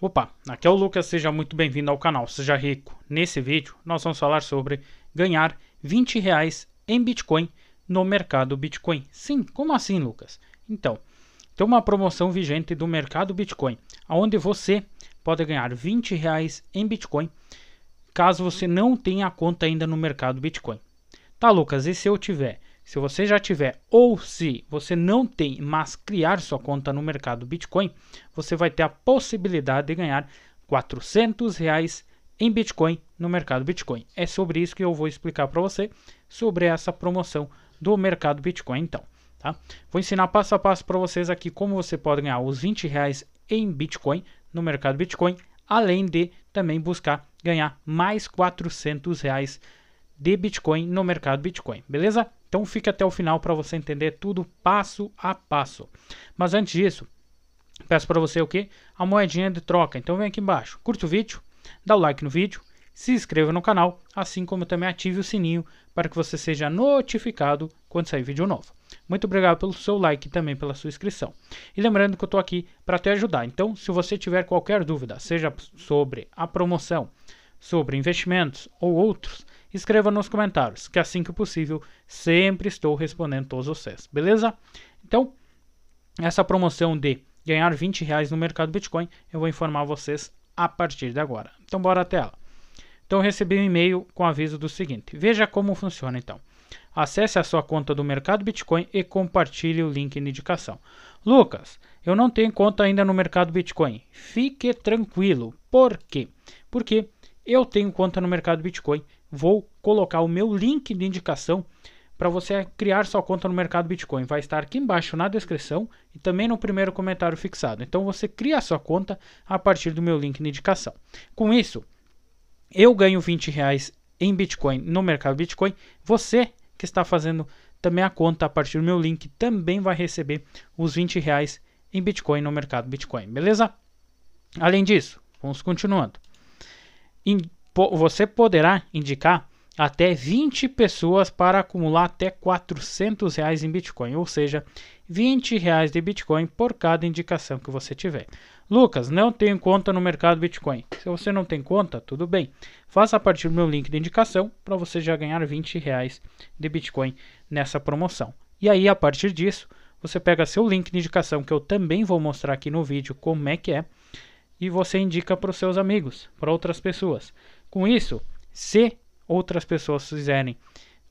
Opa, aqui é o Lucas, seja muito bem-vindo ao canal Seja Rico. Nesse vídeo nós vamos falar sobre ganhar 20 reais em Bitcoin no mercado Bitcoin. Sim, como assim Lucas? Então, tem uma promoção vigente do mercado Bitcoin, onde você pode ganhar 20 reais em Bitcoin caso você não tenha conta ainda no mercado Bitcoin. Tá Lucas, e se eu tiver? Se você já tiver ou se você não tem, mas criar sua conta no mercado Bitcoin, você vai ter a possibilidade de ganhar 400 reais em Bitcoin no mercado Bitcoin. É sobre isso que eu vou explicar para você sobre essa promoção do mercado Bitcoin. Então, tá? Vou ensinar passo a passo para vocês aqui como você pode ganhar os 20 reais em Bitcoin no mercado Bitcoin, além de também buscar ganhar mais 400 reais de Bitcoin no mercado Bitcoin, beleza? Então fique até o final para você entender tudo passo a passo. Mas antes disso, peço para você o que? A moedinha de troca. Então vem aqui embaixo, curte o vídeo, dá o like no vídeo, se inscreva no canal, assim como também ative o sininho para que você seja notificado quando sair vídeo novo. Muito obrigado pelo seu like e também pela sua inscrição. E lembrando que eu estou aqui para te ajudar. Então, se você tiver qualquer dúvida, seja sobre a promoção, sobre investimentos ou outros, escreva nos comentários, que assim que possível, sempre estou respondendo todos vocês, beleza? Então, essa promoção de ganhar 20 reais no mercado Bitcoin, eu vou informar vocês a partir de agora. Então, bora até ela. Então, recebi um e-mail com aviso do seguinte: veja como funciona então. Acesse a sua conta do mercado Bitcoin e compartilhe o link na indicação. Lucas, eu não tenho conta ainda no mercado Bitcoin. Fique tranquilo. Por quê? Porque eu tenho conta no mercado Bitcoin vou colocar o meu link de indicação para você criar sua conta no mercado Bitcoin. Vai estar aqui embaixo na descrição e também no primeiro comentário fixado. Então você cria a sua conta a partir do meu link de indicação. Com isso, eu ganho 20 reais em Bitcoin no mercado Bitcoin. Você que está fazendo também a conta a partir do meu link também vai receber os 20 reais em Bitcoin no mercado Bitcoin, beleza? Além disso, vamos continuando. Em você poderá indicar até 20 pessoas para acumular até 400 reais em Bitcoin, ou seja, 20 reais de Bitcoin por cada indicação que você tiver. Lucas, não tenho conta no mercado Bitcoin. Se você não tem conta, tudo bem. Faça a partir do meu link de indicação para você já ganhar 20 reais de Bitcoin nessa promoção. E aí, a partir disso, você pega seu link de indicação que eu também vou mostrar aqui no vídeo como é que é e você indica para os seus amigos, para outras pessoas. Com isso, se outras pessoas fizerem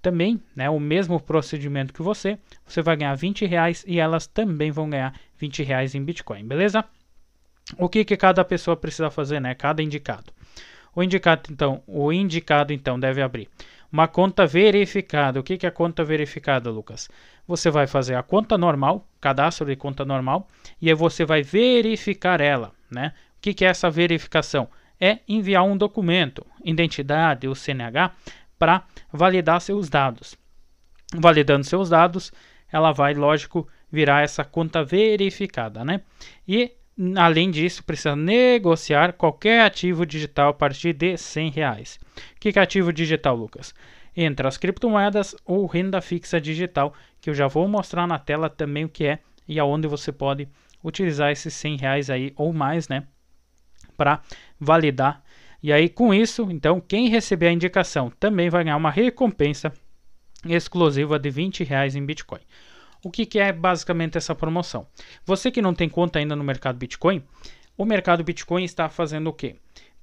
também né, o mesmo procedimento que você, você vai ganhar 20 reais e elas também vão ganhar 20 reais em Bitcoin, beleza? O que, que cada pessoa precisa fazer, né? Cada indicado. O indicado, então, o indicado, então, deve abrir uma conta verificada. O que, que é conta verificada, Lucas? Você vai fazer a conta normal, cadastro de conta normal, e aí você vai verificar ela, né? que, que é essa verificação? É enviar um documento, identidade ou CNH, para validar seus dados. Validando seus dados, ela vai, lógico, virar essa conta verificada, né? E além disso, precisa negociar qualquer ativo digital a partir de 100 reais. O que é ativo digital, Lucas? Entre as criptomoedas ou renda fixa digital, que eu já vou mostrar na tela também o que é e aonde você pode utilizar esses 100 reais aí ou mais, né, para validar. E aí, com isso, então, quem receber a indicação também vai ganhar uma recompensa exclusiva de 20 reais em Bitcoin. O que, que é basicamente essa promoção? Você que não tem conta ainda no mercado Bitcoin, o mercado Bitcoin está fazendo o quê?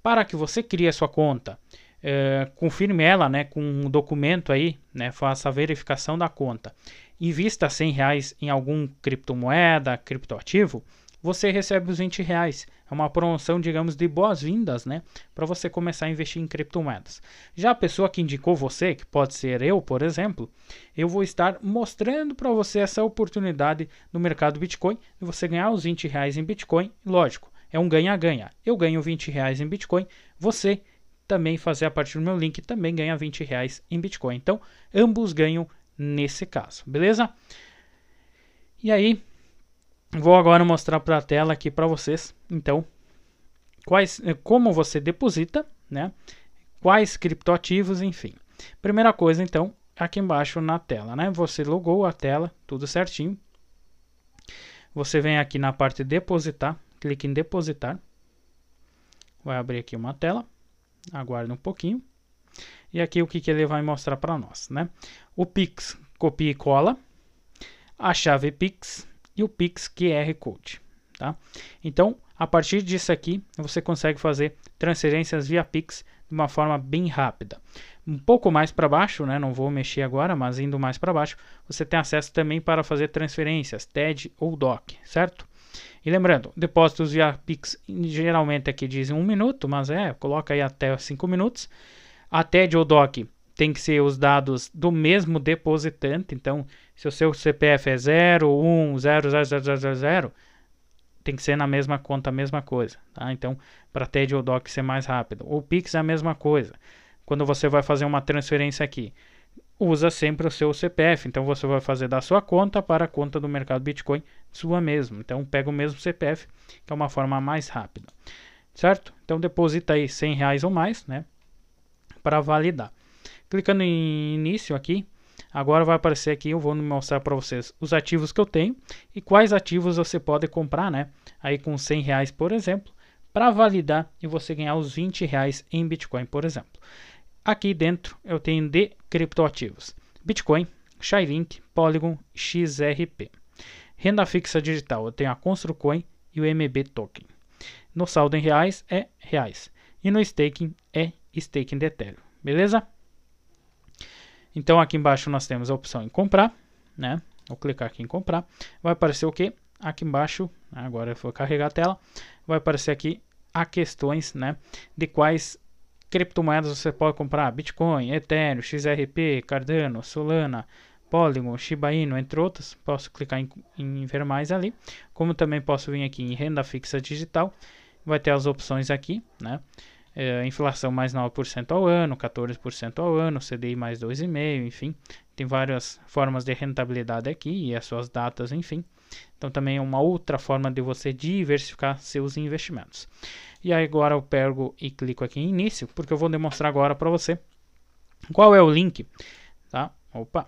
Para que você crie a sua conta, é, confirme ela né, com um documento aí, né, faça a verificação da conta, invista 100 reais em algum criptomoeda, criptoativo, você recebe os 20 reais. É uma promoção, digamos, de boas-vindas, né? Para você começar a investir em criptomoedas. Já a pessoa que indicou você, que pode ser eu, por exemplo, eu vou estar mostrando para você essa oportunidade no mercado Bitcoin e você ganhar os 20 reais em Bitcoin. Lógico, é um ganha-ganha. Eu ganho 20 reais em Bitcoin, você também fazer a partir do meu link também ganha 20 reais em Bitcoin. Então, ambos ganham nesse caso, beleza? E aí, Vou agora mostrar para a tela aqui para vocês, então, quais, eh, como você deposita, né? Quais criptoativos, enfim. Primeira coisa, então, aqui embaixo na tela, né? Você logou a tela, tudo certinho. Você vem aqui na parte depositar, clique em depositar. Vai abrir aqui uma tela. Aguarde um pouquinho. E aqui o que, que ele vai mostrar para nós, né? O Pix copia e cola. A chave Pix, e o Pix QR Code. Tá? Então, a partir disso aqui, você consegue fazer transferências via Pix de uma forma bem rápida. Um pouco mais para baixo, né, não vou mexer agora, mas indo mais para baixo, você tem acesso também para fazer transferências TED ou DOC, certo? E lembrando, depósitos via Pix geralmente aqui dizem um minuto, mas é, coloca aí até cinco minutos. A TED ou DOC tem que ser os dados do mesmo depositante. Então, se o seu CPF é 0, 1, 0, 0, 0, 0, 0, tem que ser na mesma conta a mesma coisa. Tá? Então, para TED ou DOC ser mais rápido. O Pix é a mesma coisa. Quando você vai fazer uma transferência aqui, usa sempre o seu CPF. Então, você vai fazer da sua conta para a conta do mercado Bitcoin, sua mesmo. Então, pega o mesmo CPF, que é uma forma mais rápida. Certo? Então, deposita aí 100 reais ou mais, né? Para validar. Clicando em início aqui, agora vai aparecer aqui, eu vou mostrar para vocês os ativos que eu tenho e quais ativos você pode comprar, né? Aí com 100 reais, por exemplo, para validar e você ganhar os 20 reais em Bitcoin, por exemplo. Aqui dentro eu tenho de criptoativos, Bitcoin, Shylink, Polygon, XRP. Renda fixa digital, eu tenho a Construcoin e o MB Token. No saldo em reais é reais. E no staking é staking de Ethereum. Beleza? Então aqui embaixo nós temos a opção em comprar, né? Vou clicar aqui em comprar. Vai aparecer o que? Aqui embaixo, agora eu vou carregar a tela, vai aparecer aqui a questões, né? De quais criptomoedas você pode comprar, Bitcoin, Ethereum, XRP, Cardano, Solana, Polygon, Shiba Inu, entre outras. Posso clicar em, em ver mais ali. Como também posso vir aqui em renda fixa digital, vai ter as opções aqui, né? é, inflação mais 9% ao ano, 14% ao ano, CDI mais 2,5%, enfim. Tem várias formas de rentabilidade aqui e as suas datas, enfim. Então também é uma outra forma de você diversificar seus investimentos. E aí agora eu pego e clico aqui em início, porque eu vou demonstrar agora para você qual é o link, tá? Opa.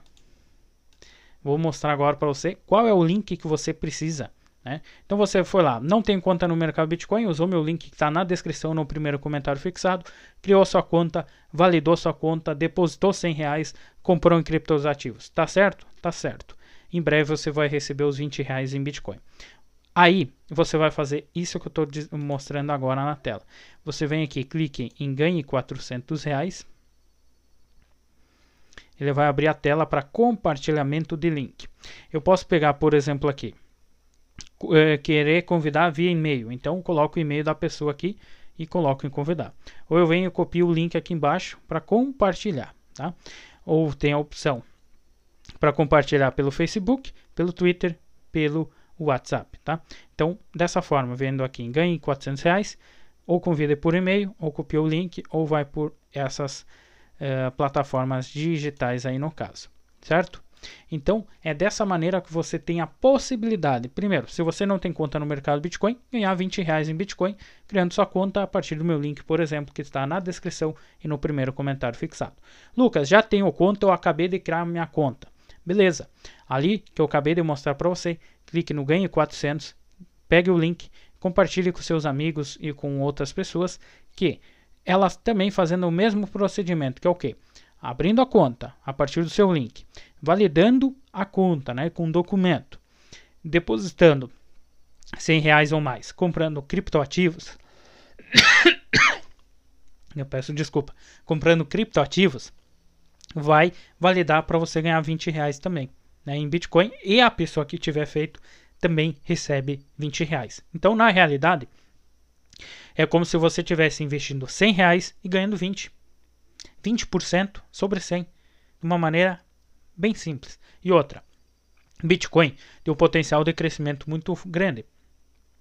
Vou mostrar agora para você qual é o link que você precisa né? Então você foi lá, não tem conta no mercado Bitcoin, usou meu link que está na descrição no primeiro comentário fixado, criou sua conta, validou sua conta, depositou 100 reais, comprou em ativos, Tá certo? Tá certo. Em breve você vai receber os 20 reais em Bitcoin. Aí você vai fazer isso que eu estou mostrando agora na tela. Você vem aqui, clique em ganhe 400 reais. Ele vai abrir a tela para compartilhamento de link. Eu posso pegar, por exemplo, aqui é, querer convidar via e-mail. Então, coloco o e-mail da pessoa aqui e coloco em convidar. Ou eu venho e copio o link aqui embaixo para compartilhar, tá? Ou tem a opção para compartilhar pelo Facebook, pelo Twitter, pelo WhatsApp, tá? Então, dessa forma, vendo aqui em ganhe 400 reais, ou convida por e-mail, ou copia o link, ou vai por essas uh, plataformas digitais aí no caso, certo? Então, é dessa maneira que você tem a possibilidade, primeiro, se você não tem conta no mercado Bitcoin, ganhar 20 reais em Bitcoin, criando sua conta a partir do meu link, por exemplo, que está na descrição e no primeiro comentário fixado. Lucas, já tenho conta, eu acabei de criar minha conta. Beleza, ali que eu acabei de mostrar para você, clique no Ganhe 400, pegue o link, compartilhe com seus amigos e com outras pessoas que elas também fazendo o mesmo procedimento, que é o quê? abrindo a conta a partir do seu link, validando a conta né, com um documento, depositando 100 reais ou mais, comprando criptoativos. Eu peço desculpa. Comprando criptoativos, vai validar para você ganhar 20 reais também né, em Bitcoin. E a pessoa que tiver feito também recebe 20 reais. Então, na realidade, é como se você tivesse investindo 100 reais e ganhando 20. 20% sobre 100, de uma maneira bem simples. E outra, Bitcoin tem um potencial de crescimento muito grande.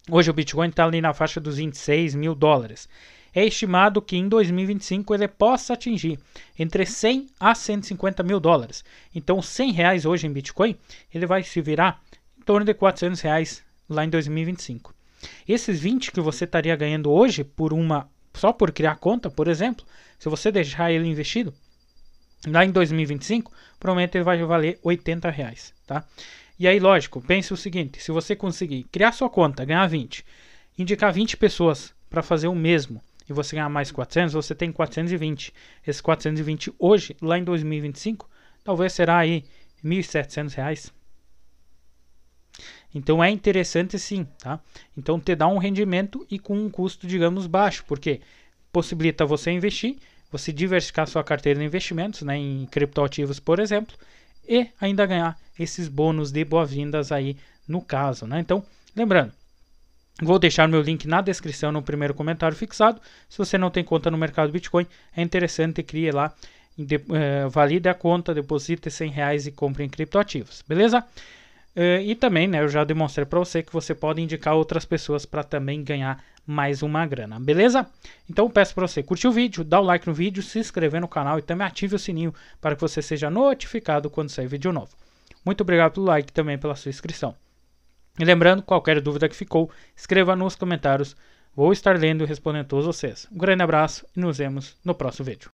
Hoje o Bitcoin está ali na faixa dos 26 mil dólares. É estimado que em 2025 ele possa atingir entre 100 a 150 mil dólares. Então, 100 reais hoje em Bitcoin, ele vai se virar em torno de 400 reais lá em 2025. Esses 20 que você estaria ganhando hoje por uma só por criar conta, por exemplo, se você deixar ele investido, lá em 2025, provavelmente ele vai valer 80 reais, tá? E aí, lógico, pense o seguinte, se você conseguir criar sua conta, ganhar 20, indicar 20 pessoas para fazer o mesmo, e você ganhar mais 400, você tem 420. Esse 420 hoje, lá em 2025, talvez será aí R$ 1.700. Então é interessante sim, tá? Então te dá um rendimento e com um custo, digamos, baixo, porque possibilita você investir, você diversificar sua carteira de investimentos, né, em criptoativos, por exemplo, e ainda ganhar esses bônus de boas-vindas aí no caso, né? Então, lembrando, Vou deixar meu link na descrição no primeiro comentário fixado. Se você não tem conta no mercado Bitcoin, é interessante crie lá, eh, valide a conta, deposite 100 reais e compre em criptoativos, beleza? É, e também, né, eu já demonstrei para você que você pode indicar outras pessoas para também ganhar mais uma grana, beleza? Então peço para você curtir o vídeo, dar o like no vídeo, se inscrever no canal e também ative o sininho para que você seja notificado quando sair vídeo novo. Muito obrigado pelo like e também pela sua inscrição. E lembrando, qualquer dúvida que ficou, escreva nos comentários. Vou estar lendo e respondendo a todos vocês. Um grande abraço e nos vemos no próximo vídeo.